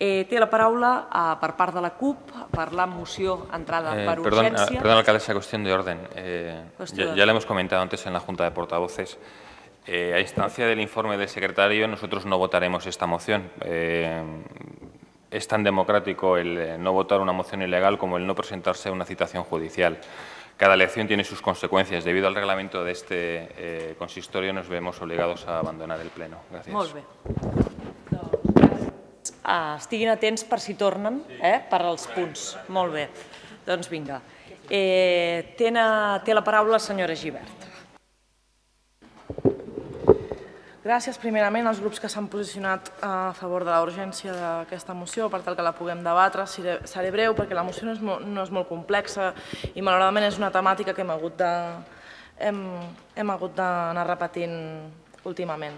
Eh, la palabra, a por de la CUP para la moción entrada eh, perdón, ah, urgencia. Perdón, cuestión de orden. Eh, ya, le hemos comentado antes en la Junta de Portavoces. Eh, a instancia del informe del secretario, nosotros no votaremos esta moción. Eh, es tan democrático el no votar una moción ilegal como el no presentarse a una citación judicial. Cada elección tiene sus consecuencias. Debido al reglamento de este consistorio, nos vemos obligados a abandonar el Pleno. Gracias. Eh, estiguin atents per si tornen, eh, per als punts. Molt bé, doncs vinga. Eh, té, té la paraula la senyora Givert. Gràcies primerament als grups que s'han posicionat eh, a favor de la urgència d'aquesta moció per tal que la puguem debatre. Seré breu perquè la moció no és molt, complexa i malauradament és una temàtica que de hem hagut d'anar repetint últimament.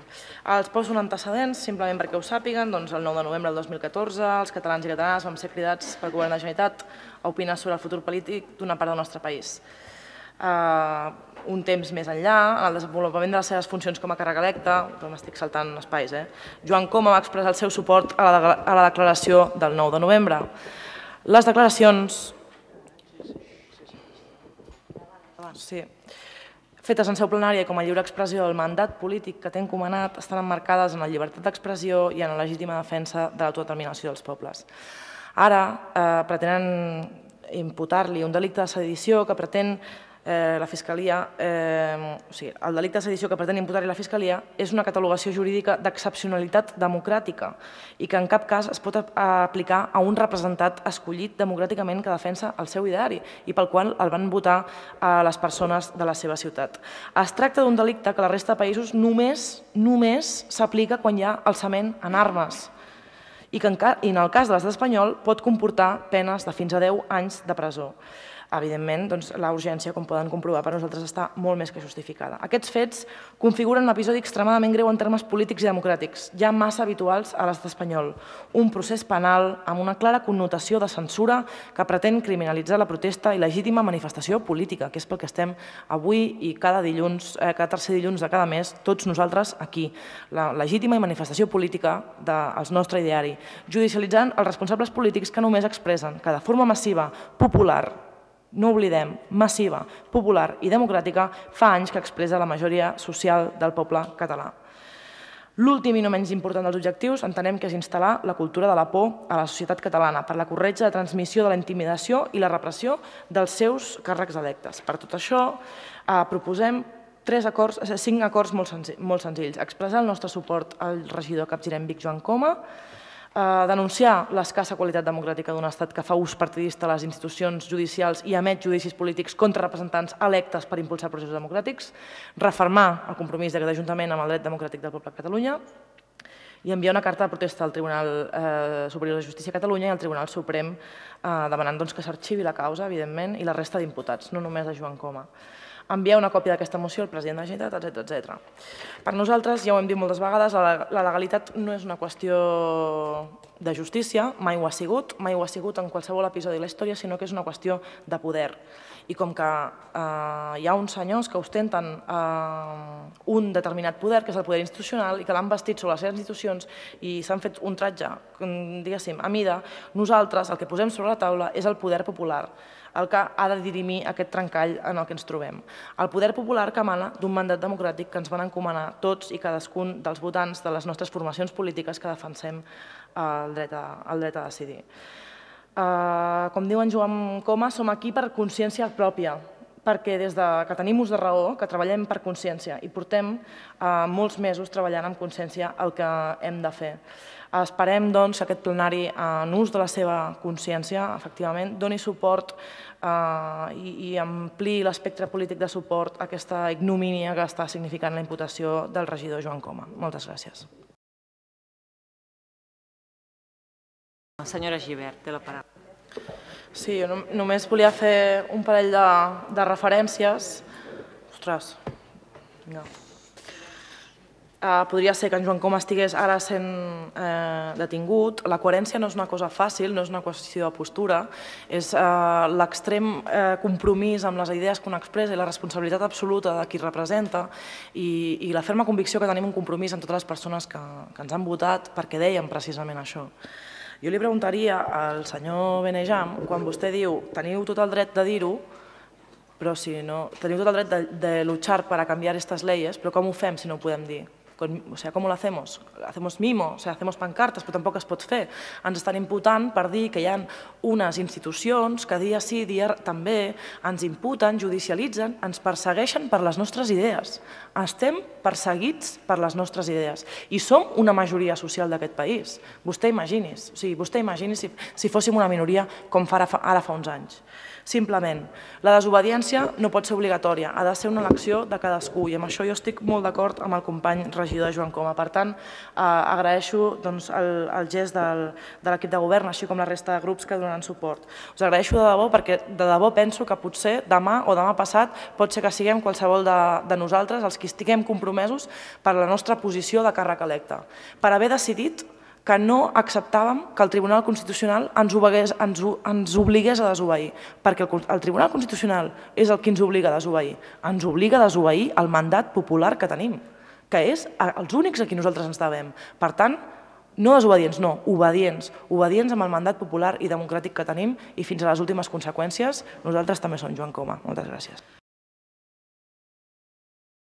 Els poso un antecedents, simplement perquè ho sàpiguen, doncs el 9 de novembre del 2014 els catalans i catalanes vam ser cridats pel govern de la Generalitat a opinar sobre el futur polític d'una part del nostre país. Uh, un temps més enllà, en el desenvolupament de les seves funcions com a càrrec electe, però m'estic saltant espais, eh? Joan Coma va expressar el seu suport a la, a la declaració del 9 de novembre. Les declaracions... Sí, sí, Sí fetes en seu plenària com a lliure expressió del mandat polític que té encomanat, estan emmarcades en la llibertat d'expressió i en la legítima defensa de l'autodeterminació dels pobles. Ara eh, pretenen imputar-li un delicte de sedició que pretén Eh, la Fiscalia, eh, o sigui, el delicte de sedició que pretén imputar-hi la Fiscalia és una catalogació jurídica d'excepcionalitat democràtica i que en cap cas es pot aplicar a un representat escollit democràticament que defensa el seu ideari i pel qual el van votar a les persones de la seva ciutat. Es tracta d'un delicte que la resta de països només només s'aplica quan hi ha alçament en armes i que en, i en el cas de l'estat espanyol pot comportar penes de fins a 10 anys de presó evidentment, doncs, la urgència, com poden comprovar, per nosaltres està molt més que justificada. Aquests fets configuren un episodi extremadament greu en termes polítics i democràtics, ja massa habituals a l'estat espanyol. Un procés penal amb una clara connotació de censura que pretén criminalitzar la protesta i legítima manifestació política, que és pel que estem avui i cada dilluns, eh, cada tercer dilluns de cada mes, tots nosaltres aquí. La legítima manifestació política del de, nostre ideari, judicialitzant els responsables polítics que només expressen que de forma massiva, popular, no oblidem, massiva, popular i democràtica, fa anys que expressa la majoria social del poble català. L'últim i no menys important dels objectius entenem que és instal·lar la cultura de la por a la societat catalana per la corretja de transmissió de la intimidació i la repressió dels seus càrrecs electes. Per tot això, eh, proposem tres acords, eh, cinc acords molt, molt senzills. Expressar el nostre suport al regidor Vic Joan Coma, Eh, denunciar l'escassa qualitat democràtica d'un estat que fa ús partidista a les institucions judicials i emet judicis polítics contra representants electes per impulsar processos democràtics, reformar el compromís d'aquest Ajuntament amb el dret democràtic del poble de Catalunya i enviar una carta de protesta al Tribunal eh, Superior de Justícia de Catalunya i al Tribunal Suprem eh, demanant doncs, que s'arxivi la causa, evidentment, i la resta d'imputats, no només a Joan Coma enviar una còpia d'aquesta moció al president de la Generalitat, etc etc. Per nosaltres, ja ho hem dit moltes vegades, la legalitat no és una qüestió de justícia, mai ho ha sigut, mai ho ha sigut en qualsevol episodi de la història, sinó que és una qüestió de poder. I com que eh, hi ha uns senyors que ostenten eh, un determinat poder, que és el poder institucional, i que l'han vestit sobre les seves institucions i s'han fet un tratge, mm, diguéssim, a mida, nosaltres el que posem sobre la taula és el poder popular, el que ha de dirimir aquest trencall en el que ens trobem. El poder popular que emana d'un mandat democràtic que ens van encomanar tots i cadascun dels votants de les nostres formacions polítiques que defensem eh, el dret a, el dret a decidir. Eh, com diuen Joan Coma, som aquí per consciència pròpia, perquè des de que tenim ús de raó, que treballem per consciència i portem uh, molts mesos treballant amb consciència el que hem de fer. Esperem doncs, que aquest plenari, en ús de la seva consciència, efectivament, doni suport eh, i, i ampli l'espectre polític de suport a aquesta ignomínia que està significant la imputació del regidor Joan Coma. Moltes gràcies. Senyora Givert, té la paraula. Sí, jo només volia fer un parell de, de referències. Ostres, no. Ah, podria ser que en Joan Coma estigués ara sent eh, detingut. La coherència no és una cosa fàcil, no és una qüestió de postura, és eh, l'extrem eh, compromís amb les idees que un expressa i la responsabilitat absoluta de qui representa i, i la ferma convicció que tenim un compromís amb totes les persones que, que ens han votat perquè deien precisament això. Jo li preguntaria al senyor Benejam, quan vostè diu teniu tot el dret de dir-ho, però si no, teniu tot el dret de, de luchar per a canviar aquestes lleis, però com ho fem si no ho podem dir? Con, o sea, ¿Cómo lo hacemos? Hacemos mimo, o sea, hacemos pancartes, però tampoc es pot fer. Ens estan imputant per dir que hi ha unes institucions que dia sí, dia també ens imputen, judicialitzen, ens persegueixen per les nostres idees. Estem perseguits per les nostres idees. I som una majoria social d'aquest país. Vostè imaginis, o sigui, vostè imaginis si, si fóssim una minoria com fa ara, fa ara fa uns anys. Simplement, la desobediència no pot ser obligatòria, ha de ser una elecció de cadascú i amb això jo estic molt d'acord amb el company regidor Joan Coma. Per tant, eh, agraeixo doncs, el, el gest del, de l'equip de govern, així com la resta de grups que donen suport. Us agraeixo de debò perquè de debò penso que potser demà o demà passat pot ser que siguem qualsevol de, de nosaltres els que estiguem compromesos per la nostra posició de càrrec electe, per haver decidit que no acceptàvem que el Tribunal Constitucional ens, obegués, ens, ens obligués a desobeir, perquè el, el Tribunal Constitucional és el que ens obliga a desobeir. Ens obliga a desobeir el mandat popular que tenim que és els únics a qui nosaltres ens devem. Per tant, no desobedients, no, obedients. Obedients amb el mandat popular i democràtic que tenim i fins a les últimes conseqüències, nosaltres també som Joan Coma. Moltes gràcies.